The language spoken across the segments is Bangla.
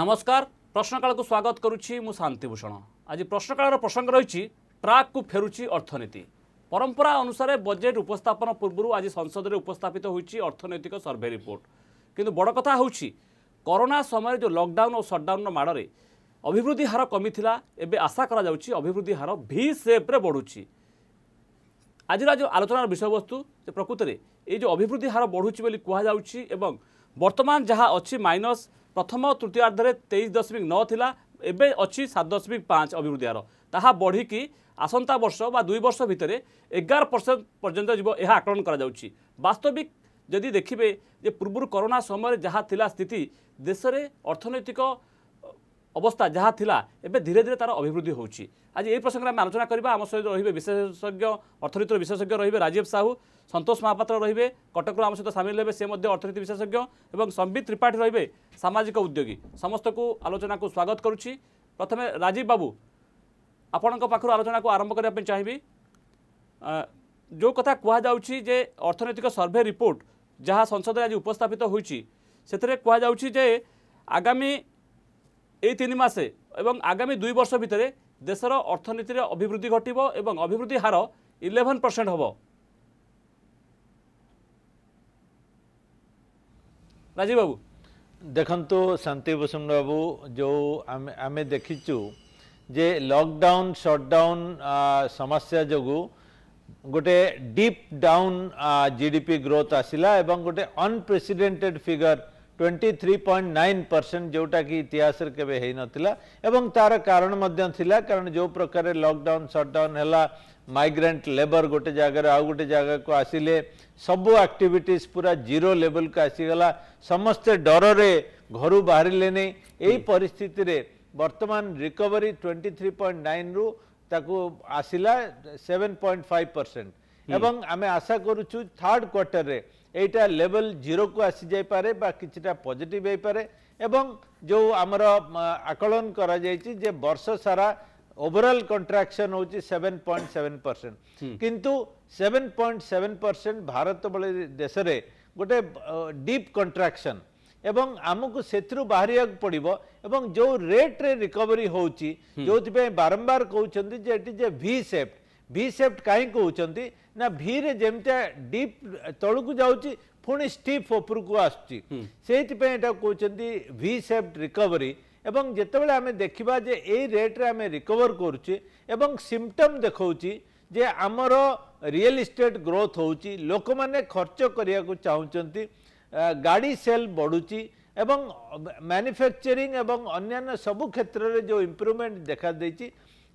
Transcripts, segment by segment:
নমস্কার প্রশ্নকালকু স্বাগত করুছি মু শান্তিভূষণ আজ প্রশ্নকালর প্রসঙ্গ রয়েছে ট্রাকু ফেরুছি অর্থনীতি পরম্পরা অনুসারে বজেট উপস্থাপন পূর্ব আজ সংসদে উপস্থাপিত হয়েছে অর্থনৈতিক সর্ভে রিপোর্ট কিন্তু বড় কথা হচ্ছে করোনা সময় যে লকডাউন ও সটডাউনর মাড়ে অভিবৃদ্ধি হার কমিলা এবে আশা করা যাচ্ছে অভিবৃদ্ধি হার ভি সেপ্রে বড়ুছি আজির আজ আলোচনার বিষয়বস্তু যে প্রকৃতরে এই যে অভিবৃদ্ধি হার বড়ুছি বলে কুহযাচ্ছে এবং বর্তমান যা অছি মাইনস ପ୍ରଥମ ତୃତୀୟାର୍ଦ୍ଧରେ ତେଇଶ ଦଶମିକ ନଅ ଥିଲା ଏବେ ଅଛି ସାତ ଦଶମିକ ପାଞ୍ଚ ଅଭିବୃଦ୍ଧି ହାର ତାହା ବଢ଼ିକି ଆସନ୍ତା ବର୍ଷ ବା ଦୁଇ ବର୍ଷ ଭିତରେ ଏଗାର ପରସେଣ୍ଟ ପର୍ଯ୍ୟନ୍ତ ଯିବ ଏହା ଆକଳନ କରାଯାଉଛି ବାସ୍ତବିକ ଯଦି ଦେଖିବେ ଯେ ପୂର୍ବରୁ କରୋନା ସମୟରେ ଯାହା ଥିଲା ସ୍ଥିତି ଦେଶରେ ଅର୍ଥନୈତିକ অবস্থা যা লা এবে ধীরে ধীরে তার অভিবৃদ্ধি হচ্ছে আজ এই প্রসঙ্গে আমি আলোচনা করা আমার সহ রহবে বিশেষজ্ঞ অর্থনীতির বিশেষজ্ঞ রহবে রাজীব সাহু সন্তোষ মহাপাত্র রহবে কটকর আমার সহ সামিল হবে সে অর্থনীতি বিশেষজ্ঞ এবং সম্বিত ত্রিপাঠী রহবে সামাজিক উদ্যোগী সমস্ত আলোচনা স্বাগত করুছি প্রথমে রাজীব বাবু ଆପଣଙ୍କ ପାଖରୁ ଆଲୋଚନାକୁ ଆରମ୍ଭ କରିବା ପାଇଁ ଚାହିଁବି ଯେଉଁ କଥା যে অর্থনৈতিক সর্ভে রিপোর্ট যা সংসদে আজ উপস্থাপিত ଉପସ୍ଥାପିତ সেতরে ସେଥିରେ କୁହାଯାଉଛି ଯେ ଆଗାମୀ এই তিন মাসে এবং আগামী দুই বর্ষ ভিতরে দেশের অর্থনীতির অভিবৃদ্ধি ঘটব এবং অভিবৃদ্ধি হার ইলেভেন পরসেন্ট হব রাজীব বাবু ଦେଖନ୍ତୁ ଶାନ୍ତି ଭୂଷଣ ବାବୁ ଯେଉଁ ଆମେ ଆମେ ଦେଖିଛୁ ଯେ ଲକଡାଉନ୍ ସଟ୍ଡାଉନ୍ ସମସ୍ୟା ଯୋଗୁଁ ଗୋଟେ dip down G D P growth ଆସିଲା ଏବଂ ଗୋଟେ unprecedented figure twenty three point nine percent ଯେଉଁଟାକି ଇତିହାସରେ କେବେ ହେଇନଥିଲା ଏବଂ ତା'ର କାରଣ ମଧ୍ୟ ଥିଲା କାରଣ ଯେଉଁ ପ୍ରକାରରେ ଲକଡାଉନ୍ ସଟ୍ଡାଉନ୍ ହେଲା ମାଇଗ୍ରାଣ୍ଟ ଲେବର ଗୋଟେ ଜାଗାରୁ ଆଉ ଗୋଟେ ଜାଗାକୁ ଆସିଲେ ସବୁ ଆକ୍ଟିଭିଟିଜ୍ ପୁରା ଜିରୋ ଲେଭେଲକୁ ଆସିଗଲା ସମସ୍ତେ ଡରରେ ଘରୁ ବାହାରିଲେନି ଏଇ ପରିସ୍ଥିତିରେ ବର୍ତ୍ତମାନ ରିକଭରି ଟ୍ୱେଣ୍ଟି ଥ୍ରୀ ପଏଣ୍ଟ ନାଇନ୍ରୁ ତାକୁ ଆସିଲା ସେଭେନ୍ ପଏଣ୍ଟ ଫାଇଭ୍ ପରସେଣ୍ଟ ଏବଂ ଆମେ ଆଶା କରୁଛୁ ଥାର୍ଡ଼ କ୍ୱାର୍ଟରରେ এইটা লেভেল জিরোকু আসিযাইপরে বা কিছুটা পজিটিভ হইপরে এবং যে আমার আকলন করা যাইছি যে বর্ষ সারা ওভরঅল কন্ট্রাকশন হচ্ছে সেভেন পয়েন্ট সেভেন পরসেন্ট কিন্তু সেভেন পয়েন্ট সেভেন পরসেন্ট ভারত ভাই দেশের গোটে ডিপ কন্ট্রাকশন এবং আমি সেথু বাহার পড়ব এবং যে রেট্রে রিকভরি হচ্ছে যে বারম্বার কৌন যে এটি যে ভি সেপ্ট भि सेफ्ट कहीं कौन ना भिरे जमीता डीप तल को जा स्टीफ ऊपर को आसपा कौन भि सेफ्ट रिकवरी एवं जितेबाला आम देखा जे ये रेट्रे आम रिकवर करम देखा जे आमर रियल इस्टेट ग्रोथ हो लोक मैंने खर्च करने को चाहूँ गाड़ी सेल बढ़ुची एवं मैन्युफैक्चरिंग एवं अन्न्य सब क्षेत्र में जो इम्प्रुवमेंट देखा दे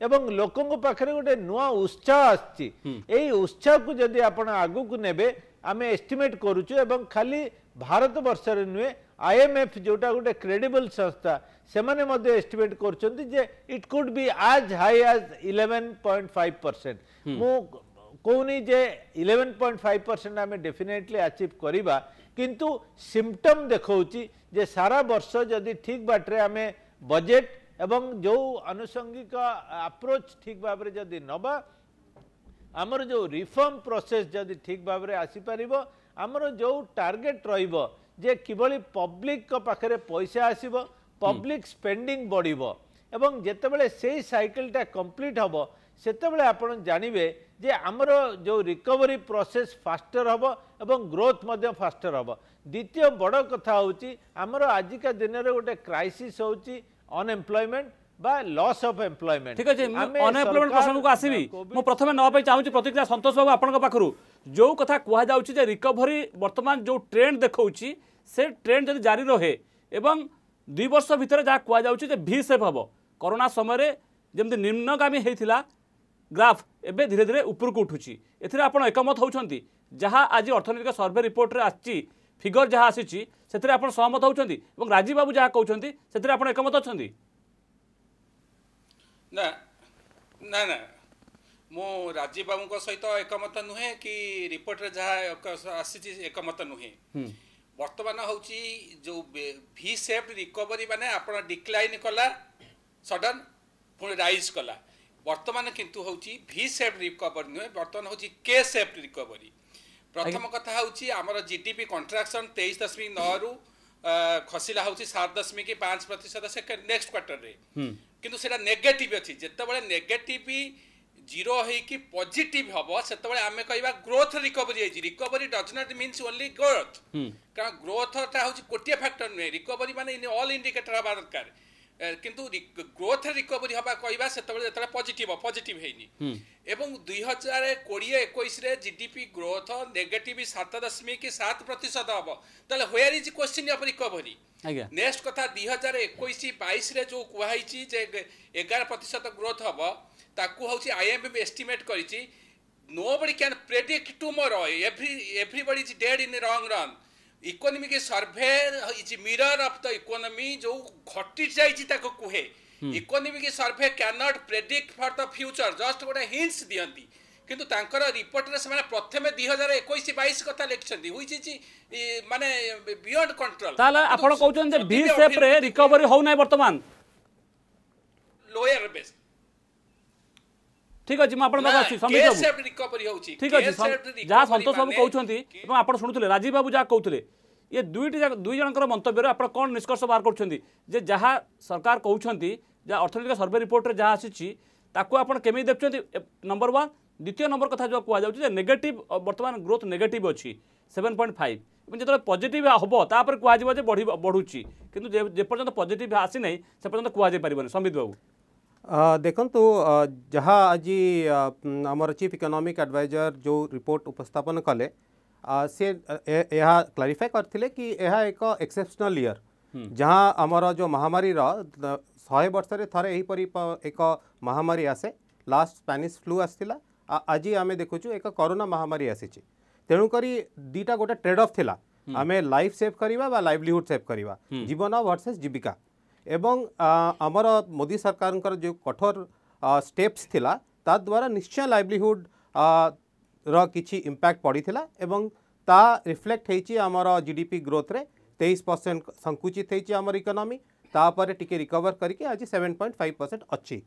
एवं लोकों पाखे गोटे नुआ उत्साह आई उत्साह को जदि आप आग को ने आम एस्टिमेट करुचु खाली भारत बर्षर नुहे आईएमएफ जोटा गोटे क्रेडिबल संस्था से एस्टिमेट कर इट कुड बी आज हाई आज इलेवेन पॉइंट फाइव परसेंट मु जे इलेवेन पॉइंट फाइव परसेंट आम डेफिनेटली आचिव करवा किंतु सिम्पटम देखा जे सारा वर्ष जदि ठीक बाटे आम बजेट ଏବଂ ଯେଉଁ ଆନୁଷଙ୍ଗିକ ଆପ୍ରୋଚ୍ ଠିକ୍ ଭାବରେ ଯଦି ନେବା ଆମର ଯେଉଁ ରିଫର୍ମ ପ୍ରୋସେସ୍ ଯଦି ଠିକ୍ ଭାବରେ ଆସିପାରିବ ଆମର ଯେଉଁ ଟାର୍ଗେଟ୍ ରହିବ ଯେ କିଭଳି ପବ୍ଲିକଙ୍କ ପାଖରେ ପଇସା ଆସିବ ପବ୍ଲିକ ସ୍ପେଣ୍ଡିଂ ବଢ଼ିବ ଏବଂ ଯେତେବେଳେ ସେଇ ସାଇକେଲଟା କମ୍ପ୍ଲିଟ୍ ହେବ ସେତେବେଳେ ଆପଣ ଜାଣିବେ ଯେ ଆମର ଯେଉଁ ରିକଭରି ପ୍ରୋସେସ୍ ଫାଷ୍ଟର ହେବ ଏବଂ ଗ୍ରୋଥ୍ ମଧ୍ୟ ଫାଷ୍ଟର ହେବ ଦ୍ୱିତୀୟ ବଡ଼ କଥା ହେଉଛି ଆମର ଆଜିକା ଦିନରେ ଗୋଟେ କ୍ରାଇସିସ୍ ହେଉଛି unemployment বা লস অফ এমপ্লয়মেন্ট ঠিক আছে অনএমপ্লয়মেন্ট প্রসঙ্গকু আসিবি মু প্রথমে নেওয়া পাই চাহুছি প্রতিক্রিয়া সন্তোষ বাবু আপনার পাখু যে কথা কুহযাচ্ছে যে রিকভরি বর্তমান যে ট্রেন্ড দেখাচ্ছি সে ট্রেন্ড যদি জারি রহে এবং দুই বর্ষ ভিতরে যা কুহযাচ্ছে যে ভি সেফ হব করোনা সময় যেমন নিম্নগামী হয়েছিল গ্রাফ এবে ধীরে ধীরে উপরকু উঠুছি এতে আপনার একমত হচ্ছেন যা আজ অর্থনৈতিক সর্ভে রিপোর্টরে আসছে ফিগর যা আসিছি ସେଥିରେ ଆପଣ ସହମତ ହେଉଛନ୍ତି ଏବଂ ରାଜୀବ ବାବୁ ଯାହା କହୁଛନ୍ତି ସେଥିରେ ଆପଣ ଏକମତ ଅଛନ୍ତି ନା ନା ନା ମୁଁ ରାଜୀବ ବାବୁଙ୍କ ସହିତ ଏକମତ ନୁହେଁ କି ରିପୋର୍ଟରେ ଯାହା ଆସିଛି ଏକମତ ନୁହେଁ ବର୍ତ୍ତମାନ ହେଉଛି ଯେଉଁ ଭି ସେପ୍ଟ ରିକଭରି ମାନେ ଆପଣ ଡିକ୍ଲାଇନ୍ କଲା ସଡନ୍ ପୁଣି ରାଇଜ୍ କଲା ବର୍ତ୍ତମାନ କିନ୍ତୁ ହେଉଛି ଭି ସେପ୍ଟ ରିକଭରି ନୁହେଁ ବର୍ତ୍ତମାନ ହେଉଛି କେ ସେପ୍ଟ ରିକଭରି ପ୍ରଥମ କଥା ହେଉଛି ଆମର ଜିଡିପି କଣ୍ଟ୍ରାକ୍ସନ୍ ତେଇଶ ଦଶମିକ ନଅରୁ ଖସିଲା ହେଉଛି ସାତ ଦଶମିକ ପାଞ୍ଚ ପ୍ରତିଶତ ସେକେଣ୍ଡ ନେକ୍ସଟ କ୍ୱାର୍ଟରରେ କିନ୍ତୁ ସେଇଟା ନେଗେଟିଭ୍ ଅଛି ଯେତେବେଳେ ନେଗେଟିଭ୍ ଜିରୋ ହେଇକି ପଜିଟିଭ୍ ହେବ ସେତେବେଳେ ଆମେ କହିବା ଗ୍ରୋଥ ରିକଭରି ହେଇଛି recovery does not means only growth କାରଣ ଗ୍ରୋଥଟା ହେଉଛି ଗୋଟିଏ ଫ୍ୟାକ୍ଟର ନୁହେଁ ରିକଭରି ମାନେ ଅଲ୍ ଇଣ୍ଡିକେଟର ହେବା ଦରକାର କିନ୍ତୁ ଗ୍ରୋଥରେ ରିକଭରି ହେବା କହିବା ସେତେବେଳେ ଯେତେବେଳେ ପଜିଟିଭ୍ ପଜିଟିଭ୍ ହେଇନି ଏବଂ ଦୁଇ ହଜାର କୋଡ଼ିଏ ଏକୋଇଶରେ G D P growth negative ସାତ ଦଶମିକ ସାତ ପ୍ରତିଶତ ହେବ ତାହେଲେ where is question of recovery next କଥା ଦୁଇ ହଜାର ଏକୋଇଶ ବାଇଶରେ ଯେଉଁ କୁହାହେଇଛି ଯେ ଏଗାର ପ୍ରତିଶତ ଗ୍ରୋଥ ହେବ ତାକୁ ହେଉଛି ଆଇଏମ୍ଏଫ୍ ଏଷ୍ଟିମେଟ୍ କରିଛି nobody can predict tomorrow every everybody is dead in long run economic survey mirror of the economy जो घटी जा कहे economic survey can predict for the future just गोटे हिन्स दिखती किंतु रिपोर्ट में प्रथम दुई हजार एक बैश कथा लिखी मानते बिअंड कंट्रोल आपड़ कहते हैं रिकवरी हो बर्तमान लोयर बेस्ट ঠিক আছে ମୁଁ ଆପଣଙ୍କ ପାଖକୁ ଆସିଛି ସମ୍ବିତ ବାବୁ ଠିକ ଅଛି ଯାହା ସନ୍ତୋଷ ବାବୁ କହୁଛନ୍ତି ଏବଂ ଆପଣ ଶୁଣୁଥିଲେ ରାଜୀବ ବାବୁ ଯାହା କହୁଥିଲେ ଇଏ ଦୁଇଟି ଯାକ ଦୁଇ ଜଣଙ୍କର ମନ୍ତବ୍ୟରୁ ଆପଣ କ'ଣ ନିଷ୍କର୍ଷ ବାହାର କରୁଛନ୍ତି ଯେ ଯାହା ସରକାର କହୁଛନ୍ତି ଯାହା ଅର୍ଥନୈତିକ ସର୍ଭେ ରିପୋର୍ଟରେ ଯାହା ଆସିଛି ତାକୁ ଆପଣ କେମିତି ଦେଖୁଛନ୍ତି ନମ୍ବର ୱାନ୍ ଦ୍ୱିତୀୟ ନମ୍ବର କଥା ଯେଉଁ କୁହାଯାଉଛି ଯେ ନେଗେଟିଭ୍ ବର୍ତ୍ତମାନ ଗ୍ରୋଥ୍ ନେଗେଟିଭ୍ ଅଛି ସେଭେନ୍ ପଏଣ୍ଟ ଫାଇଭ୍ ଏବଂ ଯେତେବେଳେ ପଜିଟିଭ୍ ହେବ ତାପରେ କୁହାଯିବ ଯେ ବଢ଼ି ବଢ଼ୁଛି କିନ୍ତୁ ଯେପର୍ଯ୍ୟନ୍ତ ପଜିଟିଭ୍ ଆସିନାହିଁ ସେ ପର୍ଯ୍ୟନ୍ତ କୁହାଯାଇପାରିବନି ସମ୍ବିତ ବାବୁ देख तो जहाँ आज आमर चीफ इकोनॉमिक एडवाइजर जो रिपोर्ट उपस्थापन कले से यह क्लारीफाए करते कि यह एक एक्सेप्सनाल हम्म। इयर जहाँ आमर जो महामारी शहे वर्ष थे एक महामारी आसे लास्ट स्पानिश फ्लू आसला आज आम देखु एक करोना महामारी आसी तेणुक दीटा गोटे ट्रेड अफ्ला आम लाइफ सेव करवा लाइवलीहुड सेव करवा जीवन भर्सेस जीविका आमर मोदी सरकार जो कठोर स्टेप्स थिला ता द्वारा निश्चय लाइवलीहुड किसी इंपैक्ट पड़ा एवं ता रिफ्लेक्ट होमर जीडीपी ग्रोथ रे 23 परसेंट संकुचित होमर इकोनोमी तापर टे रिकवर करके आज 7.5 पॉइंट फाइव परसेंट अच्छी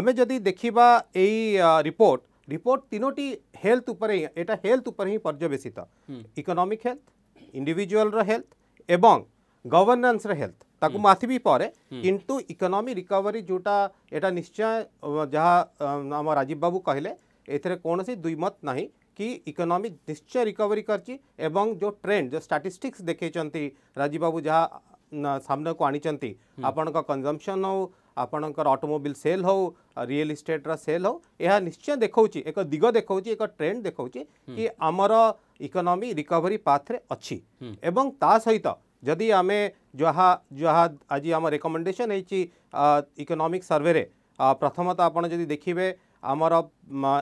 आम जदि देखा यही रिपोर्ट रिपोर्ट तीनोटी हेल्थ उपर एटा हेल्थ उपर ही पर्यवेसित इकोनोमिक हेल्थ इंडिविजुअल हेल्थ एवं गवर्नान्स हेल्थ ताकु हम्म। माथिबी पारे हम्म। किंतु इकोनॉमी रिकवरी जोटा यहाँ निश्चय जहाँ आम राजीव बाबू कहले कौन कोनोसी द्विमत नाही कि इकोनोमी निश्चय रिकवरी करची जो ट्रेंड जो स्टैटिस्टिक्स देखे राजीव बाबू जहाँ सामने को आनी चंती हम्म। आपन हो आपण ऑटोमोबाइल सेल हो रियल इस्टेट सेल हो यह निश्चय देखा एक दिग देखा एक ट्रेड देखा कि आमर इकोनोमी रिकवरी पाथ्रे अच्छी ता सहित जदि आमे जहाँ जहाँ आज आम रेकमेडेसन इकोनॉमिक सर्वे प्रथमत प्रथमतः आपड़ जी देखिए आमर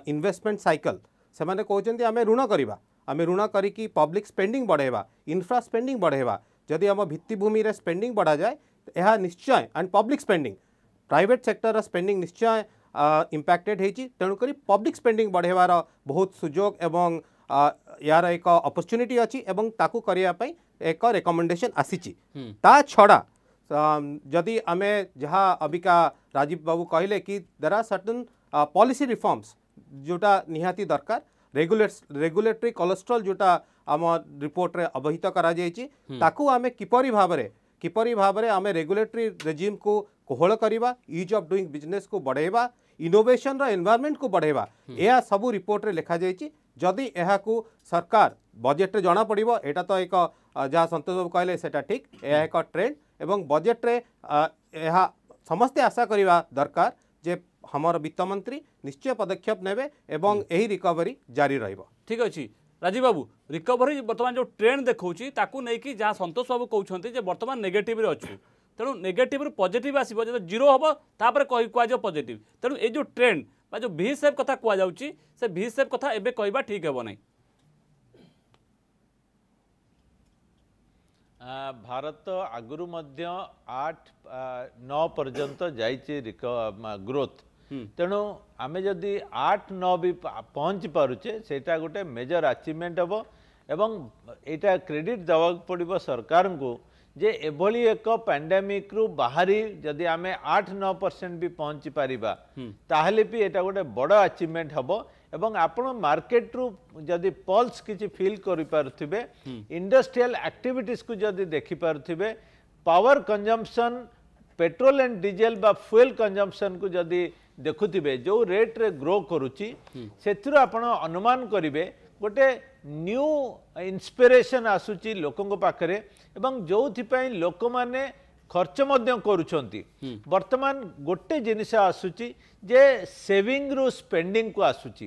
इन्वेस्टमेंट सैकल से कहते आम ऋण करवा आम ऋण करी पब्लिक स्पेंडिंग बढ़ेगा इनफ्रा स्पेंडिंग बढ़ेगा जदि आम भित्तिमि स्पेंडिंग बढ़ा जाए तो यह निश्चय and public spending private sector spending निश्चय इंपैक्टेड होती तेणुक पब्लिक स्पेंडिंग बढ़ेबार बहुत सुजोग यार एक अपरच्युनिटी अच्छी ताकू करने एक रिकमेंडेशन आसी छड़ा जदि आम जहाँ अबिका राजीव बाबू कहले कि there are certain policy reforms जोटा निहाती दरकार रेगुलेट रेगुलेटरी कोलेस्ट्रॉल जोटा आम रिपोर्ट रे अवहित करा हम्म। हम्म। जायची भाव आमे किपरि भाबरे रेगुलेटरी रेजिम को कोहल करवा इज अफ डूइंग बिजनेस को बढ़ेबा इनोवेशन रा को बढ़ेबा यह सब रिपोर्ट रे लिखा जायची ଯଦି ଏହାକୁ ସରକାର ବଜେଟ୍ରେ ଜଣାପଡ଼ିବ ଏଇଟା ତ ଏକ ଯାହା ସନ୍ତୋଷବାବୁ କହିଲେ ସେଇଟା ଠିକ୍ ଏହା ଏକ ଟ୍ରେଣ୍ଡ ଏବଂ ବଜେଟ୍ରେ ଏହା ସମସ୍ତେ ଆଶା କରିବା ଦରକାର ଯେ ଆମର ବିତ୍ତମନ୍ତ୍ରୀ ନିଶ୍ଚୟ ପଦକ୍ଷେପ ନେବେ ଏବଂ ଏହି ରିକଭରି ଜାରି ରହିବ ଠିକ୍ ଅଛି ରାଜୀବ ବାବୁ ରିକଭରି ବର୍ତ୍ତମାନ ଯେଉଁ ଟ୍ରେଣ୍ଡ ଦେଖାଉଛି ତାକୁ ନେଇକି ଯାହା ସନ୍ତୋଷ ବାବୁ କହୁଛନ୍ତି ଯେ ବର୍ତ୍ତମାନ ନେଗେଟିଭରେ ଅଛୁ ତେଣୁ ନେଗେଟିଭରୁ ପଜିଟିଭ୍ ଆସିବ ଯେତେବେଳେ ଜିରୋ ହେବ ତାପରେ କୁହାଯିବ ପଜିଟିଭ୍ ତେଣୁ ଏ ଯେଉଁ ଟ୍ରେଣ୍ଡ বা ଯେଉଁ ଭି ସେପ୍ କଥା କୁହାଯାଉଛି ସେ ଭି ସେପ୍ କଥା ଏବେ କହିବା ଠିକ୍ ହେବ ନାହିଁ ଭାରତ ଆଗରୁ ମଧ୍ୟ ଆଠ ନଅ ପର୍ଯ୍ୟନ୍ତ ଯାଇଛି ଗ୍ରୋଥ୍ ତେଣୁ ଆମେ ଯଦି ଆଠ ନଅ ବି ପହଞ୍ଚି ପାରୁଛେ ସେଇଟା ଗୋଟେ ମେଜର ଆଚିଭମେଣ୍ଟ ହେବ ଏବଂ ଏଇଟା କ୍ରେଡ଼ିଟ୍ ଦେବାକୁ ପଡ଼ିବ ସରକାରଙ୍କୁ जे एभली एक पैंडेमिक रु बाहरी जदि आम आठ नौ परसेंट भी पहुँची पारा भी यहाँ गोटे बड़ आचिवमेंट हम एवं आपण मार्केट रु जदि पल्स किसी फिल करें इंडस्ट्रियल आक्टिविटीज को जदि देखिपे power consumption petrol and diesel बा फ्यूल कंजम्पन को जदि देखु जो रेट्रे ग्रो करुच्ची से आपड़ अनुमान करेंगे ଗୋଟେ ନ୍ୟୁ ଇନ୍ସପିରେସନ୍ ଆସୁଛି ଲୋକଙ୍କ ପାଖରେ ଏବଂ ଯେଉଁଥିପାଇଁ ଲୋକମାନେ ଖର୍ଚ୍ଚ ମଧ୍ୟ କରୁଛନ୍ତି ବର୍ତ୍ତମାନ ଗୋଟେ ଜିନିଷ ଆସୁଛି ଯେ ସେଭିଂରୁ ସ୍ପେଣ୍ଡିଂକୁ ଆସୁଛି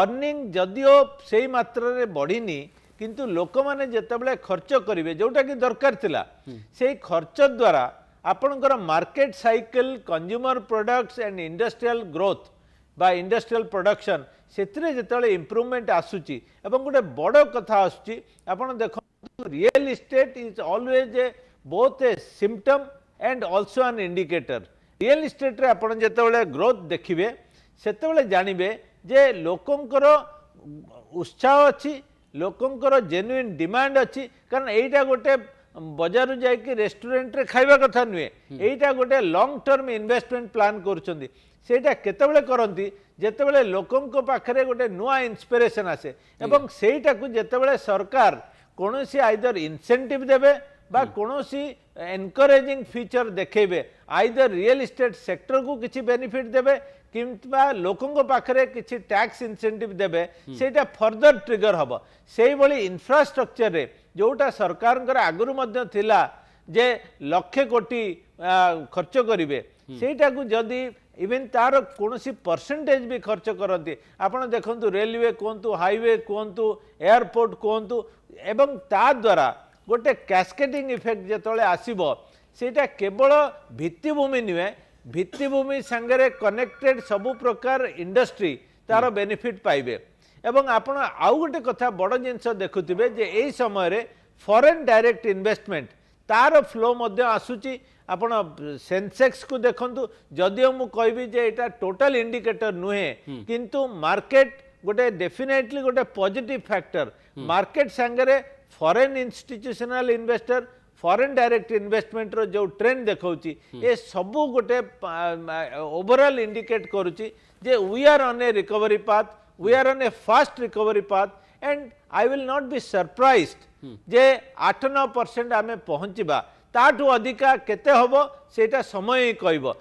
ଅର୍ଣ୍ଣିଂ ଯଦିଓ ସେଇ ମାତ୍ରାରେ ବଢ଼ିନି କିନ୍ତୁ ଲୋକମାନେ ଯେତେବେଳେ ଖର୍ଚ୍ଚ କରିବେ ଯେଉଁଟାକି ଦରକାର ଥିଲା ସେଇ ଖର୍ଚ୍ଚ ଦ୍ୱାରା ଆପଣଙ୍କର market cycle consumer products and industrial growth বা ইন্ডস্ট্রিয়াল প্রডকশন ସେଥିରେ ଯେତେବେଳେ ଇମ୍ପ୍ରୁଭମେଣ୍ଟ ଆସୁଛି ଏବଂ ଗୋଟେ ବଡ଼ କଥା ଆସୁଛି ଆପଣ ଦେଖନ୍ତୁ real estate is always a both a symptom and also an indicator real ଇଷ୍ଟେଟ୍ରେ ଆପଣ ଯେତେବେଳେ ଗ୍ରୋଥ୍ ଦେଖିବେ ସେତେବେଳେ ଜାଣିବେ ଯେ ଲୋକଙ୍କର ଉତ୍ସାହ ଅଛି ଲୋକଙ୍କର ଜେନ୍ୟୁନ୍ ଡିମାଣ୍ଡ ଅଛି କାରଣ ଏଇଟା ଗୋଟେ ବଜାରରୁ ଯାଇକି ରେଷ୍ଟୁରାଣ୍ଟରେ ଖାଇବା କଥା ନୁହେଁ ଏଇଟା ଗୋଟେ ଲଙ୍ଗ୍ ଟର୍ମ ଇନଭେଷ୍ଟମେଣ୍ଟ ପ୍ଲାନ୍ କରୁଛନ୍ତି ସେଇଟା କେତେବେଳେ କରନ୍ତି ଯେତେବେଳେ ଲୋକଙ୍କ ପାଖରେ ଗୋଟେ ନୂଆ ଇନ୍ସପିରେସନ୍ ଆସେ ଏବଂ ସେଇଟାକୁ ଯେତେବେଳେ সরকার କୌଣସି ଆଇଦର ଇନସେଣ୍ଟିଭ୍ দেবে বা কোণী এনকরেজিং ফিচর দেখেবে আইদর রিয়েল ইস্টেট সেক্টর কু কিছু বেনিফিট দেবে কিংবা লোকঙ্ পাখে কিছু ট্যাক্স ইনসেন্টিভ দেবে hmm. সেইটা ফর্দর ট্রিগর হব সেইভাবে ইনফ্রাস্ট্রকচরে যেটা সরকার আগর যে লক্ষে কোটি খরচ করবে ସେଇଟାକୁ ଯଦି ଇଭେନ୍ ତା'ର କୌଣସି ପରସେଣ୍ଟେଜ୍ ବି ଖର୍ଚ୍ଚ କରନ୍ତି ଆପଣ ଦେଖନ୍ତୁ ରେଲୱେ କୁହନ୍ତୁ ହାଇୱେ କୁହନ୍ତୁ ଏୟାରପୋର୍ଟ କୁହନ୍ତୁ ଏବଂ ତାଦ୍ଵାରା ଗୋଟେ କ୍ୟାସ୍କେଟିଂ ଇଫେକ୍ଟ ଯେତେବେଳେ ଆସିବ ସେଇଟା କେବଳ ଭିତ୍ତିଭୂମି ନୁହେଁ ଭିତ୍ତିଭୂମି ସାଙ୍ଗରେ କନେକ୍ଟେଡ୍ ସବୁ ପ୍ରକାର ଇଣ୍ଡଷ୍ଟ୍ରି ତା'ର ବେନିଫିଟ୍ ପାଇବେ ଏବଂ ଆପଣ ଆଉ ଗୋଟେ କଥା ବଡ଼ ଜିନିଷ ଦେଖୁଥିବେ ଯେ ଏଇ ସମୟରେ ଫରେନ୍ ଡାଇରେକ୍ଟ ଇନ୍ଭେଷ୍ଟମେଣ୍ଟ ତାର ଫ୍ଲୋ ମଧ୍ୟ ଆସୁଛି ଆପଣ ସେନ୍ସେକ୍ସକୁ ଦେଖନ୍ତୁ ଯଦିଓ ମୁଁ କହିବି ଯେ ଏଇଟା ଟୋଟାଲ ଇଣ୍ଡିକେଟର ନୁହେଁ କିନ୍ତୁ ମାର୍କେଟ ଗୋଟେ ଡେଫିନେଟଲି ଗୋଟେ ପଜିଟିଭ ଫ୍ୟାକ୍ଟର ମାର୍କେଟ ସାଙ୍ଗରେ foreign institutional investor foreign direct ଇନଭେଷ୍ଟମେଣ୍ଟର ଯେଉଁ ଟ୍ରେଣ୍ଡ ଦେଖାଉଛି ଏ ସବୁ ଗୋଟେ ଓଭରଅଲ୍ ଇଣ୍ଡିକେଟ୍ କରୁଛି ଯେ we are on a recovery path we are on a fast recovery path and I will not be surprise जे आठ नौ परसेंट आम पहुंचा ताठू अधिका केते होबो सेटा समय ही कहिबो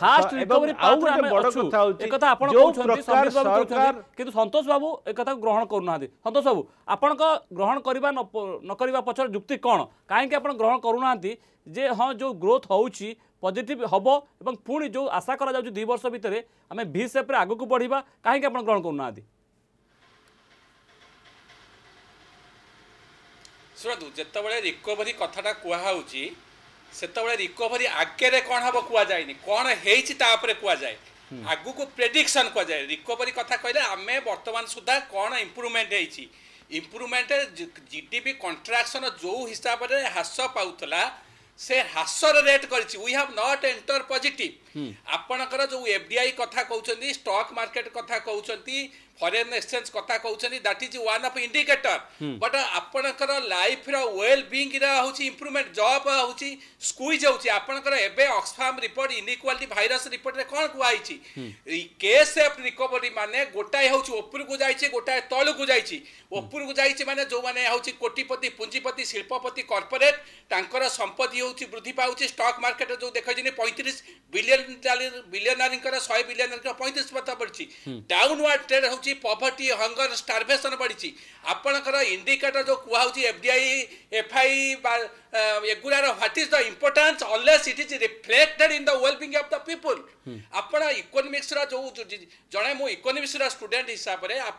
फास्ट रिकवरी पाथ रे बड कथा होची एक कथा आपण कहउछो संदीप बाबू कहउछो किंतु संतोष बाबू एक कथा ग्रहण करू नाहि संतोष बाबू आपण को ग्रहण करबा न करबा पछर युक्ति कोन काहे कि आपण ग्रहण करू नाहि जे ह जो ग्रोथ होउची पॉजिटिव होबो एवं पुणी जो आशा करा जाउ 2 वर्ष भितरे आमे भी शेप रे आगु को बढिबा काहे कि आपण ग्रहण करू नाहि ଶୁଣନ୍ତୁ ଯେତେବେଳେ ରିକୋଭରି କଥାଟା କୁହାହେଉଛି ସେତେବେଳେ ରିକୋଭରି ଆଗରେ କ'ଣ ହେବ କୁହାଯାଏନି କ'ଣ ହେଇଛି ତା ଉପରେ କୁହାଯାଏ ଆଗକୁ ପ୍ରେଡିକ୍ସନ୍ କୁହାଯାଏ ରିକୋଭରି କଥା କହିଲେ ଆମେ ବର୍ତ୍ତମାନ ସୁଦ୍ଧା କ'ଣ ଇମ୍ପ୍ରୁଭମେଣ୍ଟ ହେଇଛି improvement G D P contraction ଯେଉଁ ହିସାବରେ ହ୍ରାସ ପାଉଥିଲା ସେ ହ୍ରାସର ରେଟ୍ କରିଛି we have not enter positive ଆପଣଙ୍କର ଯେଉଁ ଏଫ୍ ଡି ଆଇ କଥା କହୁଛନ୍ତି ଷ୍ଟକ୍ ମାର୍କେଟ କଥା କହୁଛନ୍ତି फरेन एक्सचेंज कथा कहते that is one of indicator but आपर लाइफ रेल बिंग हूँ इम्प्रुवमेंट जब हूँ स्कूज होकर अक्सफार्म रिपोर्ट इनइक्वाटी भाइर रिपोर्ट में कौन कहुई केस अफ रिकवरी मानने गोटाए हूँ ऊपर को जाए गोटाए तल को ऊपर को जाने जो मैंने कोटिपति पुंजीपति शिल्पति कर्पोरेट संपत्ति हूँ वृद्धि पा चुकी स्टक् मार्केट जो देखा पैंतीस बिलियन बिलियनारी शहे बिलियनारी पैंतीस प्रत बढ़ी डाउनवर्ड ट्रेड हूँ बढ़ी पभर्टी हंगर स्टारभेसन बढ़ी आपणकर इंडिकेटर जो कहूँ F D I F I एगुड़ार what is the importance unless it is reflected in the wellbeing of the people आपण इकोनोमिक्स जो जड़े मुझ इकोनोमिक्स स्टूडेंट हिसाब से आप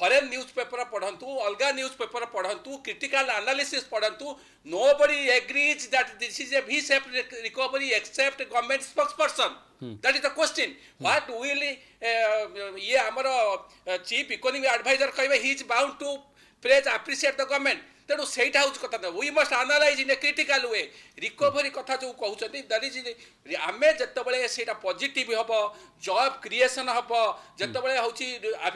फरेन न्यूज पेपर पढ़ू अलग न्यूज पेपर पढ़ू क्रिटिकाल आनालीसी पढ़ू nobody agrees that this is a V shape recovery except government spokesperson that is the question what will ये आमर चीफ इकोनोमी एडवाइजर कहबे he is bound to praise appreciate the government ତେଣୁ ସେଇଟା ହେଉଛି କଥା we must analyse in a critical way recovery କଥା ଯେଉଁ କହୁଛନ୍ତି ଦ୍ୟାଟ୍ ଇଜ୍ ଆମେ ଯେତେବେଳେ ସେଇଟା ପଜିଟିଭ୍ ହେବ ଜବ୍ କ୍ରିଏସନ୍ ହେବ ଯେତେବେଳେ ହେଉଛି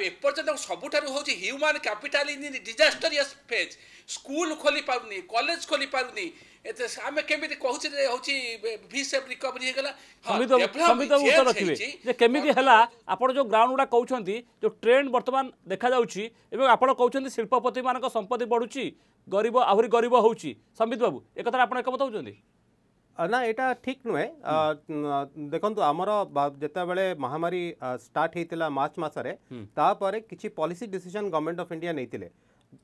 ଏପର୍ଯ୍ୟନ୍ତ ସବୁଠାରୁ ହେଉଛି human capital in disastrous phase school ଖୋଲି ପାରୁନି କଲେଜ ଖୋଲି ପାରୁନି ଆମେ କେମିତି କହୁଛେ ହଉଛି ଭି ସେପ୍ ରିକଭରି ହେଇଗଲା ସମ୍ବିତ ଉତ୍ତର ରଖିବେ ଯେ କେମିତି ହେଲା ଆପଣ ଯେଉଁ ଗ୍ରାଉଣ୍ଡ ଗୁଡ଼ା କହୁଛନ୍ତି ଯେଉଁ ଟ୍ରେଣ୍ଡ ବର୍ତ୍ତମାନ ଦେଖାଯାଉଛି ଏବଂ ଆପଣ କହୁଛନ୍ତି ଶିଳ୍ପପତିମାନଙ୍କ ସମ୍ପତ୍ତି ବଢ଼ୁଛି ଗରିବ ଆହୁରି ଗରିବ ହେଉଛି ସମ୍ବିତ ବାବୁ ଏ କଥାରେ ଆପଣ ଏକମତ ହେଉଛନ୍ତି ନା ଏଇଟା ଠିକ୍ ନୁହେଁ ଦେଖନ୍ତୁ ଆମର ଯେତେବେଳେ ମହାମାରୀ ଷ୍ଟାର୍ଟ ହେଇଥିଲା ମାର୍ଚ୍ଚ ମାସରେ ତାପରେ କିଛି policy decision government of India ନେଇଥିଲେ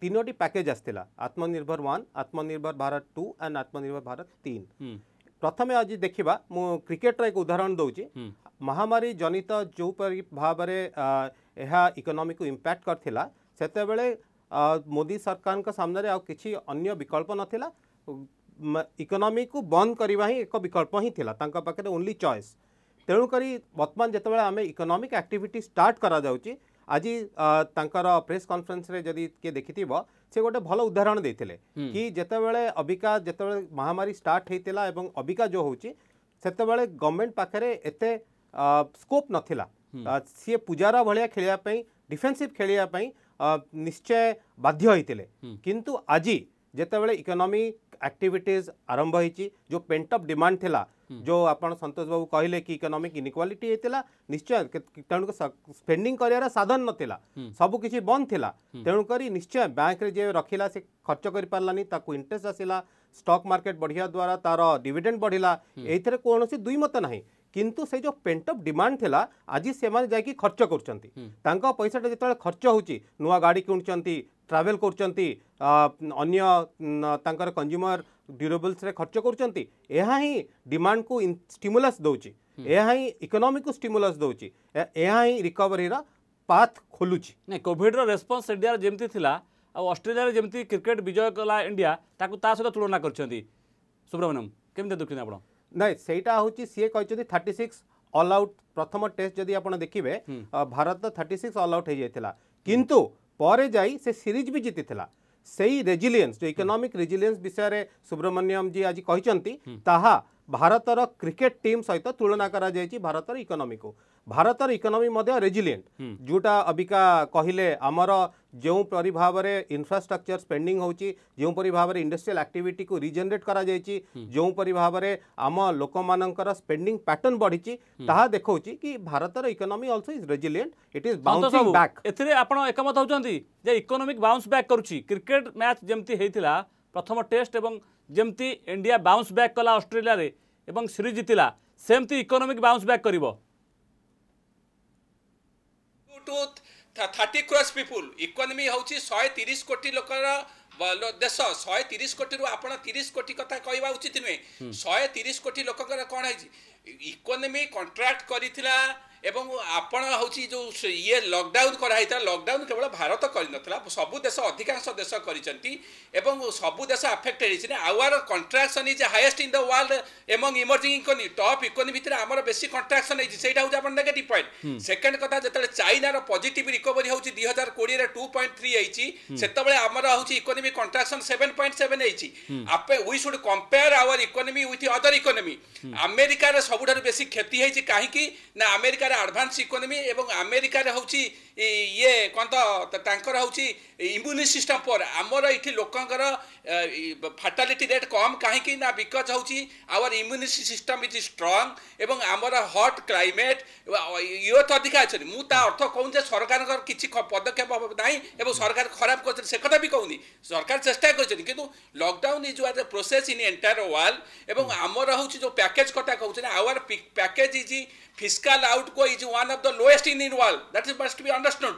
तीनोट पैकेज आसाला आत्मनिर्भर वन आत्मनिर्भर भारत टू एंड आत्मनिर्भर भारत तीन हम्म. प्रथम आज देखा मु क्रिकेट एक उदाहरण दौर हम्म. महामारी जनित जो भाव यह इकोनोमी को इंपैक्ट करते मोदी सरकार का सामने आई अन्य विकल्प नाला इकोनोमी को बंद करवा एक विकल्प ही ओनली चॉइस तेणुक बर्तमान जिते आम इकोनोमिक आक्टिट स्टार्ट करा कर আজি তাঁর প্রেস কনফরেন্সে যদি কি দেখিথিব সে গোটে ভালো উদাহরণ দিয়ে কি যেতবে অবিকা যেতবে মহামারী স্টার্ট হয়েছিল এবং অবিকা যে হচ্ছে সেতবে গভর্নমেন্ট পাখে এতে স্কোপ নথিলা সি পূজার ভাইয়া খেলা ডিফেন্সিভ খেলা নিশ্চয় বাধ্য হয়েছিল কিন্তু আজি যেতবে ইকোনমি ଆକ୍ଟିଭିଟିଜ୍ ଆରମ୍ଭ ହୋଇଛି ଯେଉଁ ପେଣ୍ଟଅପ୍ ଡିମାଣ୍ଡ ଥିଲା हम्म। जो आप सतोष बाबू कहले कि इकोनोमिक इनक्वालिटी होता निश्चय तेणुक स्पेंडिंग कर साधन नाला हम्म। सबकि बंद था हम्म। तेणुक निश्चय बैंक जे रखिला से खर्च कर पारानी इंटरेस्ट आसला स्टक मार्केट बढ़िया द्वारा तार डिडेड बढ़ला ये कौन दुई मत ना किंतु से जो पेंटअप डिमांड थिला आज से जाकि खर्च कर पैसाटा जो खर्च हो नुआ गाड़ी किणुंट ट्रावेल कर अन्य कंज्यूमर ଡ୍ୟୁରେବଲ୍ସରେ ଖର୍ଚ୍ଚ କରୁଛନ୍ତି ଏହା ହିଁ ଡିମାଣ୍ଡକୁ ଷ୍ଟିମୁଲସ୍ ଦେଉଛି ଏହା ହିଁ ଇକୋନୋମିକୁ ଷ୍ଟିମୁଲସ୍ ଦେଉଛି ଏହା ହିଁ ରିକଭରିର ପାଥ୍ ଖୋଲୁଛି ନାଇଁ କୋଭିଡ଼ର ରେସ୍ପନ୍ସ ଇଣ୍ଡିଆର ଯେମିତି ଥିଲା ଆଉ ଅଷ୍ଟ୍ରେଲିଆରେ ଯେମିତି କ୍ରିକେଟ୍ ବିଜୟ କଲା ଇଣ୍ଡିଆ ତାକୁ ତା ସହିତ ତୁଳନା କରିଛନ୍ତି ସୁବ୍ରମଣ୍ୟମ୍ କେମିତି ଦେଖୁଛନ୍ତି ଆପଣ ନାଇଁ ସେଇଟା ହେଉଛି ସିଏ କହିଛନ୍ତି ଥାର୍ଟି ସିକ୍ସ ଅଲ୍ ଆଉଟ୍ ପ୍ରଥମ ଟେଷ୍ଟ ଯଦି ଆପଣ ଦେଖିବେ ଭାରତ ଥାର୍ଟି ସିକ୍ସ ଅଲ୍ ଆଉଟ୍ ହେଇଯାଇଥିଲା କିନ୍ତୁ ପରେ ଯାଇ ସେ ସିରିଜ୍ ବି ଜିତିଥିଲା সেই ରେଜିଲିଏନ୍ସ ଯେଉଁ ଇକୋନୋମିକ୍ ରେଜିଲିଏନ୍ସ ବିଷୟରେ ସୁବ୍ରମଣ୍ୟମ୍ ଜୀ ଆଜି କହିଛନ୍ତି ତାହା ଭାରତର କ୍ରିକେଟ୍ ଟିମ୍ ସହିତ ତୁଳନା କରାଯାଇଛି ଭାରତର ଇକୋନୋମିକୁ ଭାରତର ଇକୋନୋମି ମଧ୍ୟ ରେଜିଲିଏଣ୍ଟ ଯେଉଁଟା ଅବିକା କହିଲେ ଆମର ଯେଉଁପରି ଭାବରେ ଇନଫ୍ରାଷ୍ଟ୍ରକ୍ଚର ସ୍ପେଣ୍ଡିଂ ହେଉଛି ଯେଉଁପରି ଭାବରେ ଇଣ୍ଡଷ୍ଟ୍ରିଆଲ ଆକ୍ଟିଭିଟିକୁ ରିଜେନେରେଟ୍ କରାଯାଇଛି ଯେଉଁପରି ଭାବରେ ଆମ ଲୋକମାନଙ୍କର ସ୍ପେଣ୍ଡିଂ ପ୍ୟାଟର୍ନ ବଢ଼ିଛି ତାହା ଦେଖାଉଛି କି ଭାରତର economy also is resilient it is bouncing back ଏଥିରେ ଆପଣ ଏକମତ ହେଉଛନ୍ତି ଯେ ଇକୋନୋମିକ୍ ବାଉନ୍ସ ବ୍ୟାକ୍ କରୁଛି କ୍ରିକେଟ୍ ମ୍ୟାଚ୍ ଯେମିତି ହେଇଥିଲା ପ୍ରଥମ ଟେଷ୍ଟ ଏବଂ যেমতি ইন্ডিয়া বাউন্স ব্যাক কলা অস্ট্রেলিয়ারে এবং সিরিজ জিতিলা সেমতি ইকোনমিক বাউন্স ব্যাক করিব থার্টি ক্রস পিପୁଲ ইকোনমি হচ্ছে শহে তিরিশ কোটি লোকর দেশ শহে তিরিশ কোটি আপনার তিরিশ কোটি কথা কহা উচিত নুহে শহে তিরিশ কোটি লোকর কণ হয়েছে ইকোনমি কন্ট্রাক্ট করেছিল ଏବଂ ଆପଣ ହେଉଛି ଯେଉଁ ଇଏ ଲକଡାଉନ୍ କରାହେଇଥିଲା ଲକଡାଉନ୍ କେବଳ ଭାରତ କରିନଥିଲା ସବୁ ଦେଶ ଅଧିକାଂଶ ଦେଶ କରିଛନ୍ତି ଏବଂ ସବୁ ଦେଶ ଆଫେକ୍ଟେଡ୍ ହେଇଛି ନା our contraction is highest in the world among emerging economy top economy ଭିତରେ ଆମର ବେଶୀ କଣ୍ଟ୍ରାକ୍ସନ୍ ହେଇଛି ସେଇଟା ହେଉଛି ଆମର ନେଗେଟିଭ୍ ପଏଣ୍ଟ ସେକେଣ୍ଡ କଥା ଯେତେବେଳେ ଚାଇନାର ପଜିଟିଭ୍ ରିକଭରି ହେଉଛି ଦୁଇ ହଜାର କୋଡ଼ିଏରେ ଟୁ ପଏଣ୍ଟ ଥ୍ରୀ ହେଇଛି ସେତେବେଳେ ଆମର ହେଉଛି economy contraction seven point seven ହେଇଛି ଆପେ we should compare our economy with other economy ଆମେରିକାର ସବୁଠାରୁ ବେଶୀ କ୍ଷତି ହେଇଛି କାହିଁକି ନା ଆମେରିକାରେ ଆଡ଼ଭାନ୍ସ ଇକୋନୋମି ଏବଂ ଆମେରିକାରେ ହେଉଛି ଇଏ କ'ଣ ତ ତାଙ୍କର ହେଉଛି ଇମ୍ୟୁନି ସିଷ୍ଟମ୍ ପୋର୍ ଆମର ଏଠି ଲୋକଙ୍କର ଫାଟାଲିଟି ରେଟ୍ କମ୍ କାହିଁକି ନା ବିକଜ୍ ହେଉଛି our immune system is strong ଏବଂ ଆମର ହଟ୍ କ୍ଲାଇମେଟ୍ ୟୁଥ୍ ଅଧିକା ଅଛନ୍ତି ମୁଁ ତା ଅର୍ଥ କହୁନି ଯେ ସରକାରଙ୍କର କିଛି ପଦକ୍ଷେପ ନାହିଁ ଏବଂ ସରକାର ଖରାପ କରିଛନ୍ତି ସେ କଥା ବି କହୁନି ସରକାର ଚେଷ୍ଟା କରିଛନ୍ତି କିନ୍ତୁ lockdown is war process in entire world ଏବଂ ଆମର ହେଉଛି ଯେଉଁ ପ୍ୟାକେଜ୍ କଥା କହୁଛନ୍ତି our package is fiscal outgo is one of the lowest in the world. That is must be understood.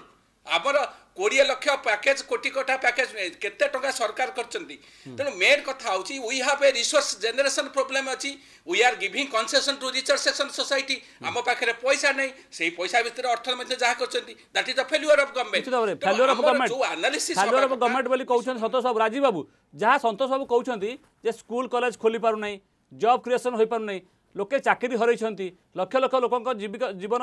ଆମର କୋଡ଼ିଏ ଲକ୍ଷ ପ୍ୟାକେଜ୍ କୋଟି କୋଟା ପ୍ୟାକେଜ୍ କେତେ ଟଙ୍କା ସରକାର କରିଛନ୍ତି ତେଣୁ ମେନ୍ କଥା ହେଉଛି we have a resource generation problem ଅଛି we are giving concession to richer section society ଆମ ପାଖରେ ପଇସା ନାହିଁ ସେଇ ପଇସା ଭିତରେ ଅର୍ଥମନ୍ତ୍ରୀ ଯାହା କରିଛନ୍ତି that is the failure of government ବୋଲି କହୁଛନ୍ତି ସନ୍ତୋଷ ବାବୁ ରାଜୀବ ବାବୁ ଯାହା ସନ୍ତୋଷ ବାବୁ କହୁଛନ୍ତି ଯେ ସ୍କୁଲ କଲେଜ ଖୋଲି ପାରୁନାହିଁ ଜବ୍ କ୍ରିଏସନ୍ ହୋଇପାରୁନାହିଁ লোকে চাকরি হরাইছেন লক্ষ লক্ষ লোক জীবিকা জীবন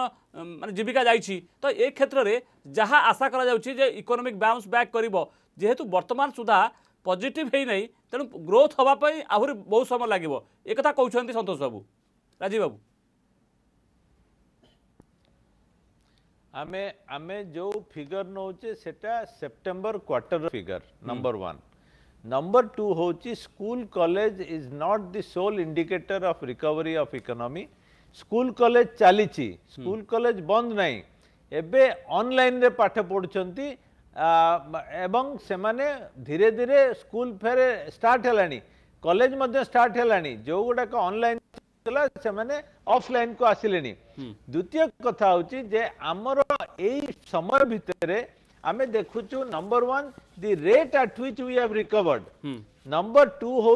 মানে জীবিকা যাইছি তো এ ক্ষেত্রে যা আশা করা যাচ্ছে যে ইকোনোমিক বাউন্স ব্যাক করব যেহেতু বর্তমান সুদ্ধা পজিটিভ হয়ে নাই তেমন গ্রোথ হওয়া আহরি বহু সময় লাগবে একথা কৌন সন্তোষ বাবু রাজীব বাবু আমি আমি যে ফিগর নেছে সেটা September quarter figure number one number two हूँ school college is not the sole indicator of recovery of economy school college चली स्कूल कॉलेज बंद ना एवं अनल पाठ पढ़ु एवं से माने धीरे धीरे स्कूल फेर स्टार्ट कॉलेज मध्य स्टार्ट जो गुड़ाक अनल से माने को आसिले द्वितीय कथा हूँ जे आमर यही समय भितर आम देखु number one the rate at which we have recovered number two हूँ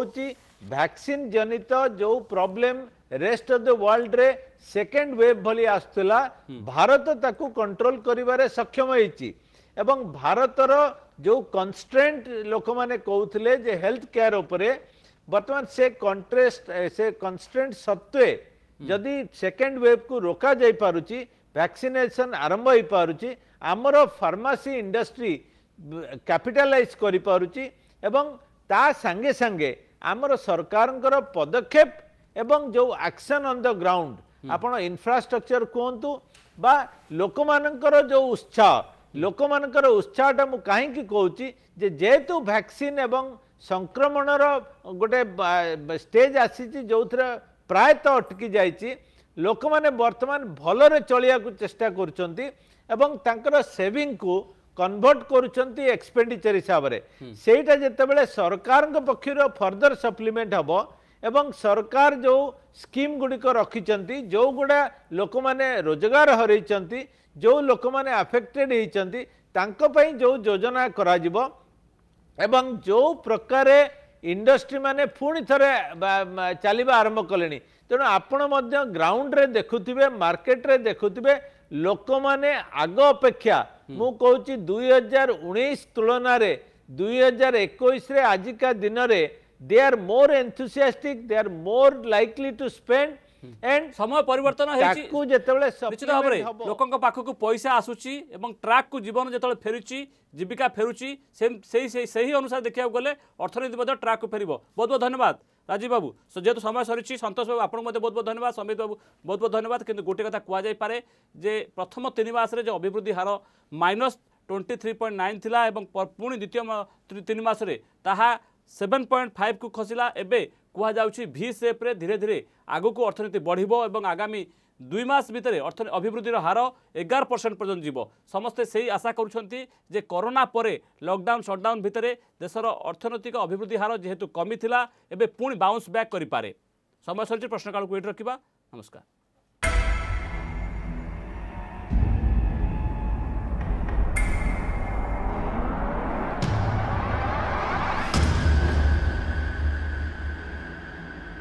भैक्सीन जनित जो problem rest of the world रे सेकेंड वेव भली आसला hmm. भारत ताकु कंट्रोल कर सक्षम एवं भारतर जो कन्स्ट्रेट लोक मैंने कहते हेल्थ केयर उपर बर्तमान से कंट्रेस्ट से कन्स्ट्रेट सत्वे जदि सेकेंड वेव को रोक जा पार्टी ভ্যাকসিনেসন আরম্ভ হয়ে আমার ফার্মাসি ইন্ডস্ট্রি ক্যাপিটালাইজ করে পুচি এবং তা সাগে সাগে আমার সরকারঙ্কর পদক্ষেপ এবং যে আকশন অন দ গ্রাউন্ড আপনার ইনফ্রাস্ট্রকচর কুহতু বা লোকমানকর যে উৎসাহ লোকমানকর উৎসাহটা মু কাহিকি কৌছি যে যেহেতু ভ্যাকসিন এবং সংক্রমণর গোটে স্টেজ আসিছি যে প্রায়তঃ অটকি যাইছি ଲୋକମାନେ ବର୍ତ୍ତମାନ ଭଲରେ ଚଳିବାକୁ ଚେଷ୍ଟା କରୁଛନ୍ତି ଏବଂ ତାଙ୍କର ସେଭିଂକୁ କନଭର୍ଟ କରୁଛନ୍ତି ଏକ୍ସପେଣ୍ଡିଚର ହିସାବରେ ସେଇଟା ଯେତେବେଳେ ସରକାରଙ୍କ ପକ୍ଷରୁ ଫର୍ଦର ସପ୍ଲିମେଣ୍ଟ ହେବ ଏବଂ ସରକାର ଯେଉଁ ସ୍କିମ୍ ଗୁଡ଼ିକ ରଖିଛନ୍ତି ଯେଉଁ ଗୁଡ଼ା ଲୋକମାନେ ରୋଜଗାର ହରାଇଛନ୍ତି ଯେଉଁ ଲୋକମାନେ ଆଫେକ୍ଟେଡ଼ ହେଇଛନ୍ତି ତାଙ୍କ ପାଇଁ ଯେଉଁ ଯୋଜନା କରାଯିବ ଏବଂ ଯେଉଁ ପ୍ରକାରେ ଇଣ୍ଡଷ୍ଟ୍ରି ମାନେ ପୁଣି ଥରେ ଚାଲିବା ଆରମ୍ଭ କଲେଣି ତେଣୁ ଆପଣ ମଧ୍ୟ ଗ୍ରାଉଣ୍ଡରେ ଦେଖୁଥିବେ ମାର୍କେଟରେ ଦେଖୁଥିବେ ଲୋକମାନେ ଆଗ ଅପେକ୍ଷା ମୁଁ କହୁଛି ଦୁଇ ହଜାର ଉଣେଇଶ ତୁଳନାରେ ଦୁଇ ହଜାର ଏକୋଇଶରେ ଆଜିକା ଦିନରେ ଦେ ଆର୍ ମୋର ଏନ୍ଥୁସିଆଷ୍ଟିକ ଦେ ଆର୍ ମୋର ଲାଇକ୍ଲି ଟୁ ସ୍ପେଣ୍ଡ ସମୟ ପରିବର୍ତ୍ତନ ହେଉଛି ଯେତେବେଳେ ନିଶ୍ଚିତ ଭାବରେ ଲୋକଙ୍କ ପାଖକୁ ପଇସା ଆସୁଛି ଏବଂ ଟ୍ରାକକୁ ଜୀବନ ଯେତେବେଳେ ଫେରୁଛି ଜୀବିକା ଫେରୁଛି ସେହି ସେହି ଅନୁସାରେ ଦେଖିବାକୁ ଗଲେ ଅର୍ଥନୀତି ମଧ୍ୟ ଟ୍ରାକକୁ ଫେରିବ ବହୁତ ବହୁତ ଧନ୍ୟବାଦ ରାଜୀବ ବାବୁ ଯେହେତୁ ସମୟ ସରିଛି ସନ୍ତୋଷ ବାବୁ ଆପଣଙ୍କୁ ମଧ୍ୟ ବହୁତ ବହୁତ ଧନ୍ୟବାଦ ସମିତ ବାବୁ ବହୁତ ବହୁତ ଧନ୍ୟବାଦ କିନ୍ତୁ ଗୋଟିଏ କଥା କୁହାଯାଇପାରେ ଯେ ପ୍ରଥମ ତିନି ମାସରେ ଯେ ଅଭିବୃଦ୍ଧି ହାର minus twenty three point nine ଥିଲା ଏବଂ ପୁଣି ଦ୍ୱିତୀୟ ତିନି ମାସରେ ତାହା ସେଭେନ୍ ପଏଣ୍ଟ ଫାଇଭ୍କୁ ଖସିଲା ଏବେ କୁହାଯାଉଛି ଭି ସେପ୍ରେ ଧୀରେ ଧୀରେ ଆଗକୁ ଅର୍ଥନୀତି ବଢ଼ିବ ଏବଂ ଆଗାମୀ ଦୁଇ ମାସ ଭିତରେ ଅର୍ଥ ଅଭିବୃଦ୍ଧିର ହାର ଏଗାର ପରସେଣ୍ଟ ପର୍ଯ୍ୟନ୍ତ ଯିବ ସମସ୍ତେ ସେହି ଆଶା କରୁଛନ୍ତି ଯେ କରୋନା ପରେ ଲକଡାଉନ୍ ସଟ୍ଡାଉନ୍ ଭିତରେ ଦେଶର ଅର୍ଥନୈତିକ ଅଭିବୃଦ୍ଧି ହାର ଯେହେତୁ କମିଥିଲା ଏବେ ପୁଣି ବାଉନ୍ସ ବ୍ୟାକ୍ କରିପାରେ ସମୟ ସରିଛି ପ୍ରଶ୍ନକାଳକୁ ଏଇଠି ରଖିବା ନମସ୍କାର